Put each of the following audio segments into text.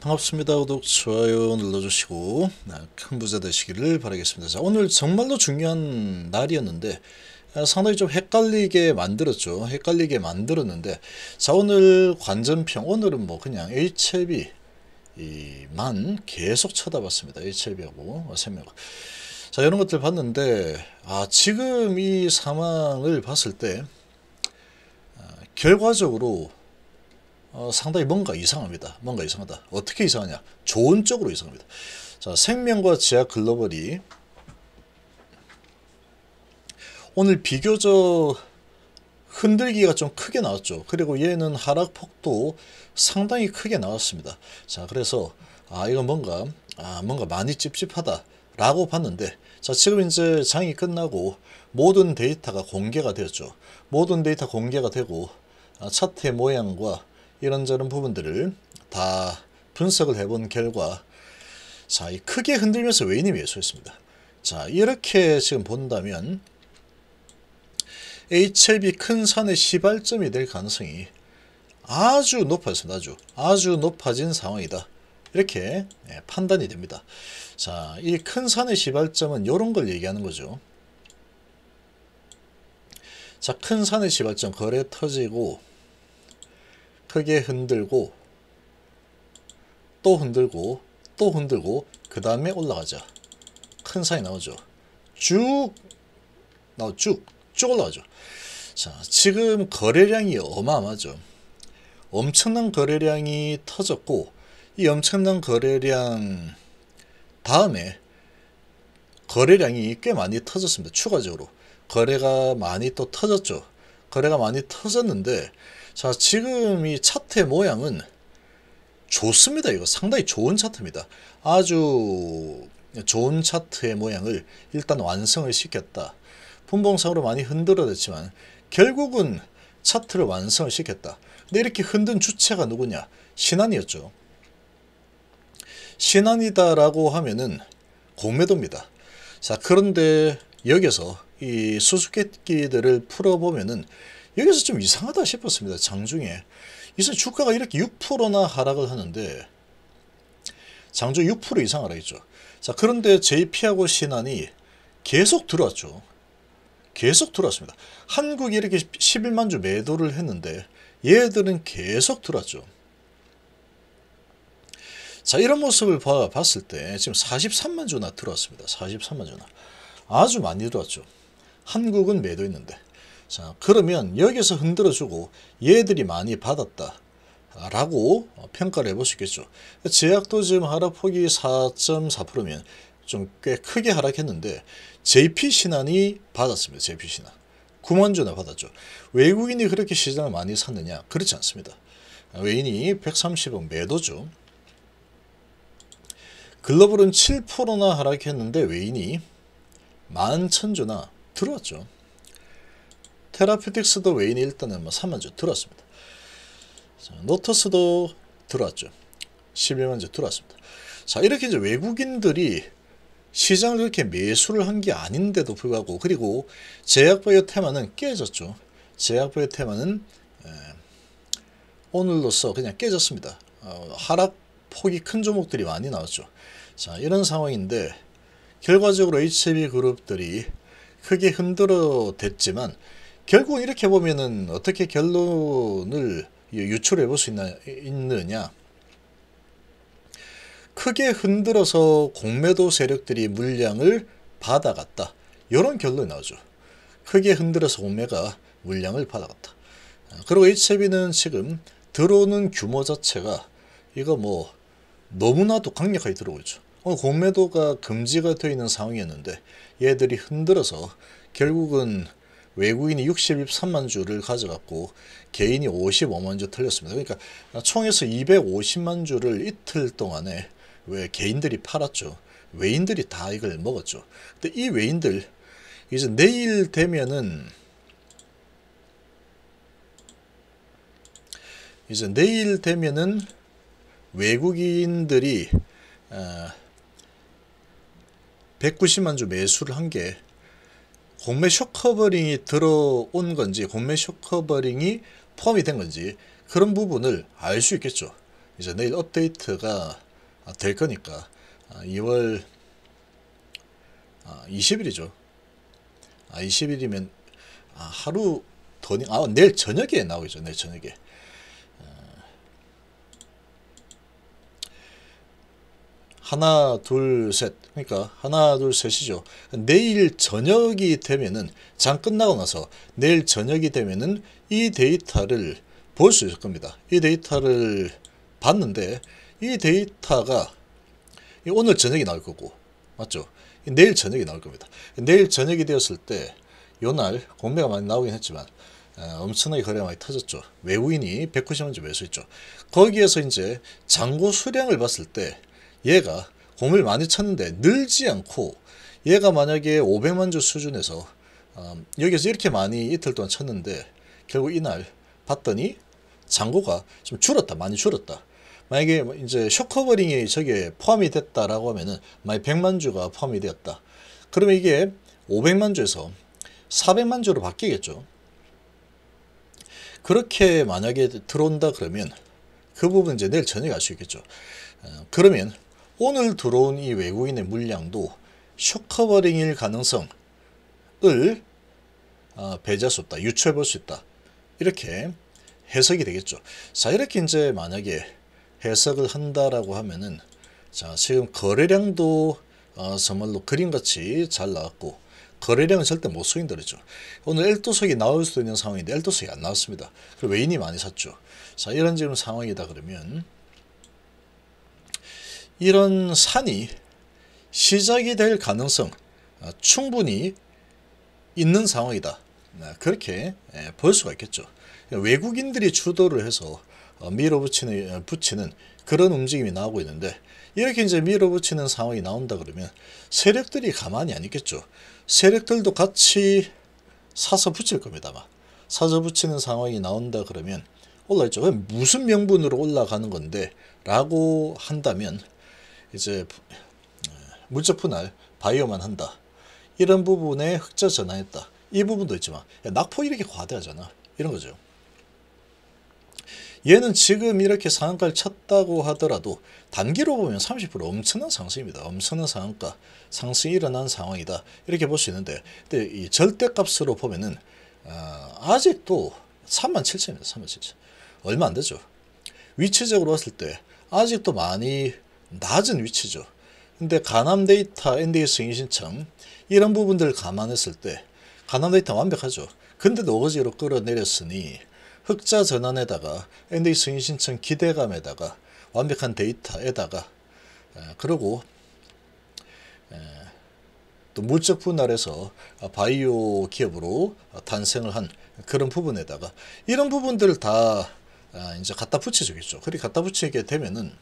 반갑습니다. 구독, 좋아요 눌러주시고 아, 큰 부자 되시기를 바라겠습니다. 자, 오늘 정말로 중요한 날이었는데 아, 상당히 좀 헷갈리게 만들었죠. 헷갈리게 만들었는데 자 오늘 관전평 오늘은 뭐 그냥 HLB 만 계속 쳐다봤습니다. HLB하고 세명과 자 이런 것들 봤는데 아 지금 이 상황을 봤을 때 아, 결과적으로 어, 상당히 뭔가 이상합니다. 뭔가 이상하다. 어떻게 이상하냐? 좋은 쪽으로 이상합니다. 자, 생명과 지하 글로벌이 오늘 비교적 흔들기가 좀 크게 나왔죠. 그리고 얘는 하락폭도 상당히 크게 나왔습니다. 자, 그래서 아, 이거 뭔가 아, 뭔가 많이 찝찝하다. 라고 봤는데 자 지금 이제 장이 끝나고 모든 데이터가 공개가 되었죠 모든 데이터 공개가 되고 아, 차트의 모양과 이런저런 부분들을 다 분석을 해본 결과 자, 이 크게 흔들면서 외인이 예수했습니다. 자, 이렇게 지금 본다면 HLB 큰 산의 시발점이 될 가능성이 아주 높아졌습니다. 아주, 아주 높아진 상황이다. 이렇게 예, 판단이 됩니다. 자, 이 큰 산의 시발점은 이런 걸 얘기하는 거죠. 자, 큰 산의 시발점 거래 터지고 크게 흔들고 또 흔들고 또 흔들고 그 다음에 올라가자 큰 사이 나오죠 쭉 나오 쭉쭉 올라가죠 자 지금 거래량이 어마어마하죠 엄청난 거래량이 터졌고 이 엄청난 거래량 다음에 거래량이 꽤 많이 터졌습니다 추가적으로 거래가 많이 또 터졌죠 거래가 많이 터졌는데 자 지금 이 차트의 모양은 좋습니다. 이거 상당히 좋은 차트입니다. 아주 좋은 차트의 모양을 일단 완성을 시켰다. 분봉상으로 많이 흔들어졌지만 결국은 차트를 완성을 시켰다. 근데 이렇게 흔든 주체가 누구냐? 신한이었죠. 신한이다라고 하면은 공매도입니다. 자 그런데 여기서 이 수수께끼들을 풀어보면은 여기서 좀 이상하다 싶었습니다. 장중에. 이제 주가가 이렇게 6%나 하락을 하는데 장중 6% 이상 하락했죠. 자 그런데 JP하고 신한이 계속 들어왔죠. 계속 들어왔습니다. 한국이 이렇게 11만 주 매도를 했는데 얘들은 계속 들어왔죠. 자 이런 모습을 봐, 봤을 때 지금 43만 주나 들어왔습니다. 43만 주나. 아주 많이 들어왔죠. 한국은 매도했는데 자, 그러면 여기서 흔들어주고 얘들이 많이 받았다. 라고 평가를 해 볼 수 있겠죠. 제약도 지금 하락폭이 4.4%면 좀 꽤 크게 하락했는데 JP신한이 받았습니다. JP신한. 9만 주나 받았죠. 외국인이 그렇게 시장을 많이 샀느냐? 그렇지 않습니다. 외인이 130원 매도죠. 글로벌은 7%나 하락했는데 외인이 11,000주나 들어왔죠. 테라피틱스도 웨인이 일단은 3만주 뭐 들어왔습니다. 노터스도 들어왔죠. 11만주 들어왔습니다. 자 이렇게 이제 외국인들이 시장을 이렇게 매수를 한 게 아닌데도 불구하고 그리고 제약바이오 테마는 깨졌죠. 제약바이오 테마는 에, 오늘로써 그냥 깨졌습니다. 어, 하락폭이 큰 종목들이 많이 나왔죠. 자 이런 상황인데 결과적으로 HB e 그룹들이 크게 흔들어 됐지만 결국 이렇게 보면은 어떻게 결론을 유출해 볼수 있느냐 크게 흔들어서 공매도 세력들이 물량을 받아갔다 이런 결론이 나오죠 크게 흔들어서 공매가 물량을 받아갔다 그리고 HB는 지금 들어오는 규모 자체가 이거 뭐 너무나도 강력하게 들어오죠 어, 공매도가 금지가 되어 있는 상황이었는데 얘들이 흔들어서 결국은 외국인이 63만 주를 가져갔고 개인이 55만 주 틀렸습니다. 그러니까 총에서 250만 주를 이틀 동안에 왜 개인들이 팔았죠. 외인들이 다 이걸 먹었죠. 근데 이 외인들 이제 내일 되면은 이제 내일 되면은 외국인들이 190만 어, 주 매수를 한게 공매 쇼커버링이 들어온 건지 공매 쇼커버링이 포함이 된 건지 그런 부분을 알 수 있겠죠. 이제 내일 업데이트가 될 거니까 2월 아, 20일이죠. 아, 20일이면 아, 하루 더, 아, 내일 저녁에 나오겠죠. 내일 저녁에. 하나 둘 셋 그러니까 하나 둘 셋이죠. 내일 저녁이 되면은 장 끝나고 나서 내일 저녁이 되면은 이 데이터를 볼 수 있을 겁니다. 이 데이터를 봤는데 이 데이터가 오늘 저녁이 나올 거고 맞죠? 내일 저녁이 나올 겁니다. 내일 저녁이 되었을 때 요날 공매가 많이 나오긴 했지만 어, 엄청나게 거래가 많이 터졌죠. 외국인이 190만 주 매수했죠. 거기에서 이제 장고 수량을 봤을 때 얘가 공을 많이 쳤는데 늘지 않고 얘가 만약에 500만 주 수준에서 음, 여기서 이렇게 많이 이틀 동안 쳤는데 결국 이날 봤더니 잔고가 좀 줄었다 많이 줄었다 만약에 뭐 이제 쇼커버링이 저게 포함이 됐다라고 하면은 만약 100만 주가 포함이 되었다 그러면 이게 500만 주에서 400만 주로 바뀌겠죠 그렇게 만약에 들어온다 그러면 그 부분 이제 내일 저녁에 알 수 있겠죠 어, 그러면 오늘 들어온 이 외국인의 물량도 쇼커버링일 가능성을 어, 배제할 수 없다. 유추해 볼 수 있다. 이렇게 해석이 되겠죠. 자 이렇게 이제 만약에 해석을 한다라고 하면은 자 지금 거래량도 어, 정말로 그림같이 잘 나왔고 거래량은 절대 못 속인다랬죠. 오늘 엘도석이 나올 수도 있는 상황인데 엘도석이 안 나왔습니다. 그리고 외인이 많이 샀죠. 자 이런 지금 상황이다 그러면 이런 산이 시작이 될 가능성 아, 충분히 있는 상황이다. 아, 그렇게 예, 볼 수가 있겠죠. 외국인들이 주도를 해서 어, 밀어붙이는 어, 붙이는 그런 움직임이 나오고 있는데 이렇게 이제 밀어붙이는 상황이 나온다 그러면 세력들이 가만히 안 있겠죠. 세력들도 같이 사서 붙일 겁니다만 사서 붙이는 상황이 나온다 그러면 올라있죠. 무슨 명분으로 올라가는 건데 라고 한다면 이제 물적 분할 바이오만 한다. 이런 부분에 흑자 전환했다. 이 부분도 있지만 야, 낙포 이렇게 과대하잖아. 이런 거죠. 얘는 지금 이렇게 상한가를 쳤다고 하더라도 단기로 보면 30% 엄청난 상승입니다. 엄청난 상한가, 상승이 일어난 상황이다. 이렇게 볼 수 있는데 근데 이 절대값으로 보면은 어, 아직도 37,000입니다. 37,000. 얼마 안 되죠. 위치적으로 봤을 때 아직도 많이 낮은 위치죠. 근데 가남 데이터 NDS 인신참 이런 부분들 감안했을 때 가남 데이터 완벽하죠. 근데도 어거지로 끌어내렸으니 흑자 전환에다가 NDS 인신청 기대감에다가 완벽한 데이터에다가 그리고 또 물적 분할에서 바이오 기업으로 탄생을 한 그런 부분에다가 이런 부분들을 다 아, 이제 갖다 붙여주겠죠. 그리 갖다 붙이게 되면은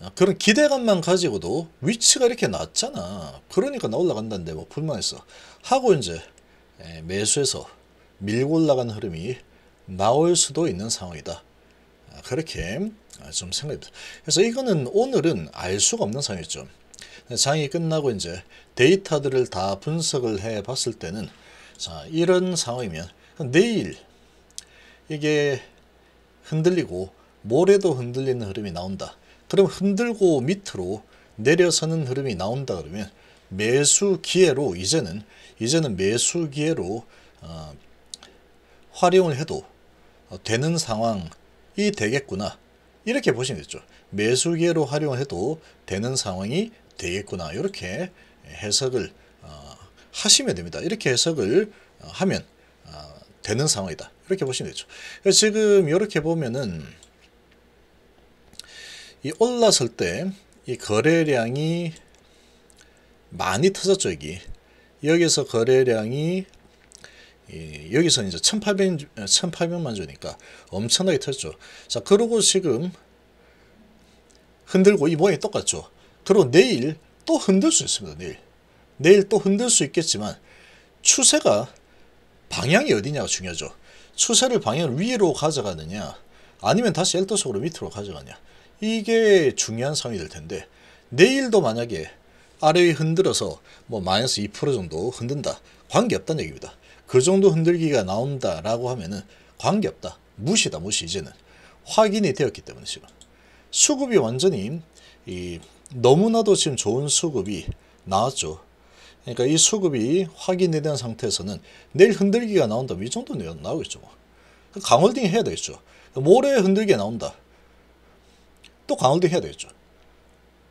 아, 그런 기대감만 가지고도 위치가 이렇게 낮잖아. 그러니까 나 올라간다는데 뭐 불만했어. 하고 이제 예, 매수해서 밀고 올라간 흐름이 나올 수도 있는 상황이다. 아, 그렇게 아, 좀생각합 그래서 이거는 오늘은 알 수가 없는 상황이죠. 장이 끝나고 이제 데이터들을 다 분석을 해 봤을 때는 자 이런 상황이면 내일 이게 흔들리고 모레도 흔들리는 흐름이 나온다. 그럼 흔들고 밑으로 내려서는 흐름이 나온다 그러면 매수 기회로 이제는 이제는 매수 기회로 어, 활용을 해도 되는 상황이 되겠구나 이렇게 보시면 되죠. 매수 기회로 활용을 해도 되는 상황이 되겠구나 이렇게 해석을 어, 하시면 됩니다. 이렇게 해석을 어, 하면 어, 되는 상황이다. 이렇게 보시면 되죠. 지금 이렇게 보면은 이 올라설 때 이 거래량이 많이 터졌죠 여기 여기서 거래량이 예, 여기서 이제 1800, 1800만 주니까 엄청나게 터졌죠 자 그러고 지금 흔들고 이 모양이 똑같죠 그리고 내일 또 흔들 수 있습니다 내일 내일 또 흔들 수 있겠지만 추세가 방향이 어디냐가 중요하죠 추세를 방향 을 위로 가져가느냐 아니면 다시 엘더속으로 밑으로 가져가냐 이게 중요한 상황이 될 텐데 내일도 만약에 아래에 흔들어서 뭐 마이너스 2% 정도 흔든다. 관계없다는 얘기입니다. 그 정도 흔들기가 나온다라고 하면은 관계없다. 무시다 무시 이제는. 확인이 되었기 때문에 지금. 수급이 완전히 이 너무나도 지금 좋은 수급이 나왔죠. 그러니까 이 수급이 확인이 된 상태에서는 내일 흔들기가 나온다이 정도는 나오겠죠. 뭐. 강홀딩 해야 되겠죠. 모레 흔들기가 나온다. 또 강홀딩 해야 되겠죠.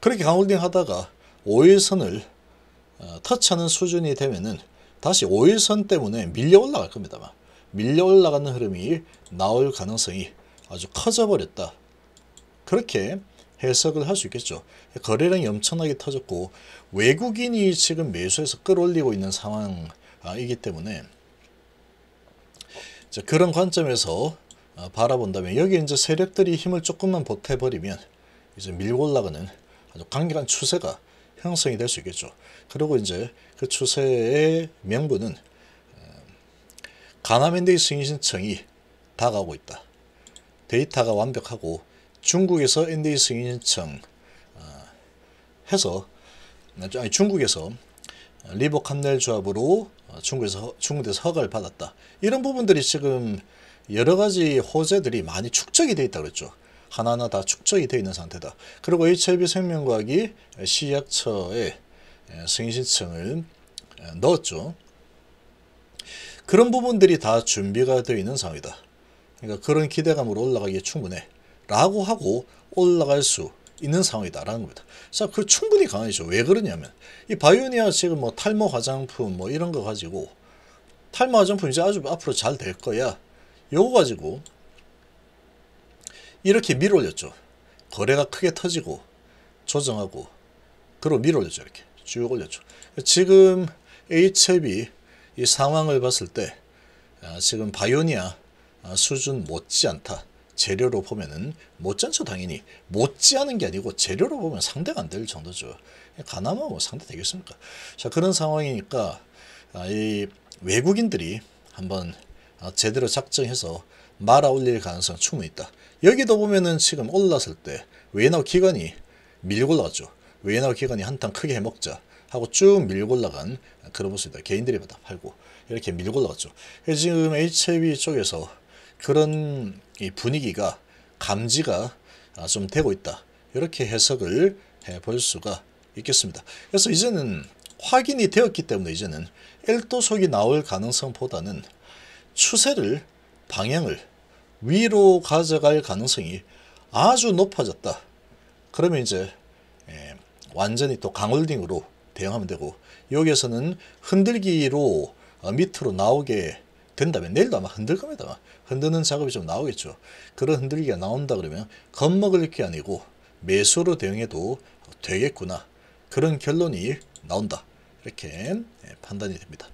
그렇게 강홀딩 하다가 5일선을 어, 터치하는 수준이 되면은 다시 5일선 때문에 밀려 올라갈 겁니다만 밀려 올라가는 흐름이 나올 가능성이 아주 커져 버렸다. 그렇게 해석을 할 수 있겠죠. 거래량이 엄청나게 터졌고 외국인이 지금 매수해서 끌어올리고 있는 상황이기 때문에 그런 관점에서 어, 바라본다면 여기 이제 세력들이 힘을 조금만 보태버리면 이제 밀고 올라가는 아주 강력한 추세가 형성이 될 수 있겠죠. 그리고 이제 그 추세의 명분은 어, 가나맨데이 승인 신청이 다가오고 있다. 데이터가 완벽하고 중국에서 NDA 승인 신청 어, 해서 아니 중국에서 리버칸넬 조합으로 중국에서 중국에서 허가를 받았다. 이런 부분들이 지금 여러 가지 호재들이 많이 축적이 돼 있다 그랬죠. 하나하나 다 축적이 되어 있는 상태다. 그리고 HIV 생명과학이 시약처에 승인신청을 넣었죠. 그런 부분들이 다 준비가 되어 있는 상황이다. 그러니까 그런 기대감으로 올라가기에 충분해. 라고 하고 올라갈 수 있는 상황이다라는 겁니다. 자, 그 충분히 강하죠. 왜 그러냐면 이 바이오니아 지금 뭐 탈모 화장품 뭐 이런 거 가지고 탈모 화장품 이제 아주 앞으로 잘 될 거야. 요거 가지고 이렇게 밀어 올렸죠. 거래가 크게 터지고 조정하고 그리고 밀어 올렸죠. 이렇게 쭉 올렸죠. 지금 H협이 이 상황을 봤을 때 아, 지금 바이오니아 아, 수준 못지않다. 재료로 보면은 못지않죠 당연히 못지않은 게 아니고 재료로 보면 상대가 안 될 정도죠 가나마 뭐 상대 되겠습니까 자 그런 상황이니까 아, 이 외국인들이 한번 아, 제대로 작정해서 말아 올릴 가능성 충분히 있다. 여기도 보면은 지금 올랐을 때웨인 기간이 밀고 올라갔죠. 웨인 기간이 한탕 크게 해먹자 하고 쭉 밀고 올라간 그런 모습이다. 개인들이 받아 팔고 이렇게 밀고 올라갔죠. 지금 HIV 쪽에서 그런 분위기가 감지가 아, 좀 되고 있다. 이렇게 해석을 해 볼 수가 있겠습니다. 그래서 이제는 확인이 되었기 때문에 이제는 엘도 속이 나올 가능성보다는 추세를 방향을 위로 가져갈 가능성이 아주 높아졌다. 그러면 이제 예, 완전히 또 강홀딩으로 대응하면 되고 여기에서는 흔들기로 어, 밑으로 나오게 된다면 내일도 아마 흔들 겁니다. 흔드는 작업이 좀 나오겠죠. 그런 흔들기가 나온다 그러면 겁먹을 게 아니고 매수로 대응해도 되겠구나. 그런 결론이 나온다. 이렇게 예, 판단이 됩니다.